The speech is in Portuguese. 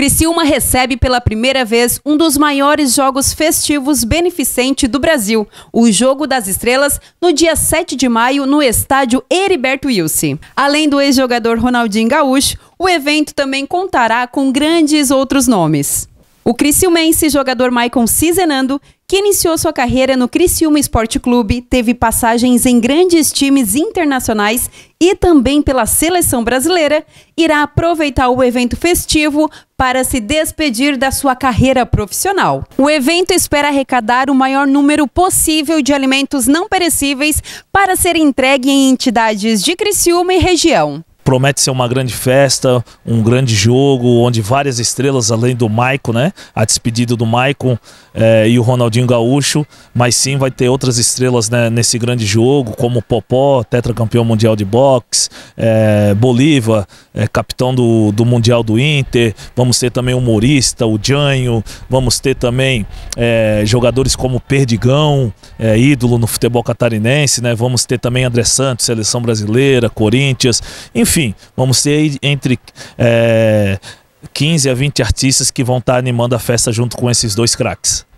Criciúma recebe pela primeira vez um dos maiores jogos festivos beneficente do Brasil, o Jogo das Estrelas, no dia 7 de maio no estádio Heriberto Wilson. Além do ex-jogador Ronaldinho Gaúcho, o evento também contará com grandes outros nomes. O criciumense jogador Maicon Cizenando que iniciou sua carreira no Criciúma Esporte Clube, teve passagens em grandes times internacionais e também pela seleção brasileira, irá aproveitar o evento festivo para se despedir da sua carreira profissional. O evento espera arrecadar o maior número possível de alimentos não perecíveis para ser entregue em entidades de Criciúma e região promete ser uma grande festa, um grande jogo, onde várias estrelas, além do Maicon, né? A despedida do Maicon é, e o Ronaldinho Gaúcho, mas sim vai ter outras estrelas né, nesse grande jogo, como Popó, tetracampeão mundial de boxe, é, Bolívar, é, capitão do, do Mundial do Inter, vamos ter também o humorista, o Janho, vamos ter também jogadores como Perdigão, ídolo no futebol catarinense, né? Vamos ter também André Santos, seleção brasileira, Corinthians, enfim enfim, vamos ter entre é, eh, 15 a 20 artistas que vão estar animando a festa junto com esses dois craques.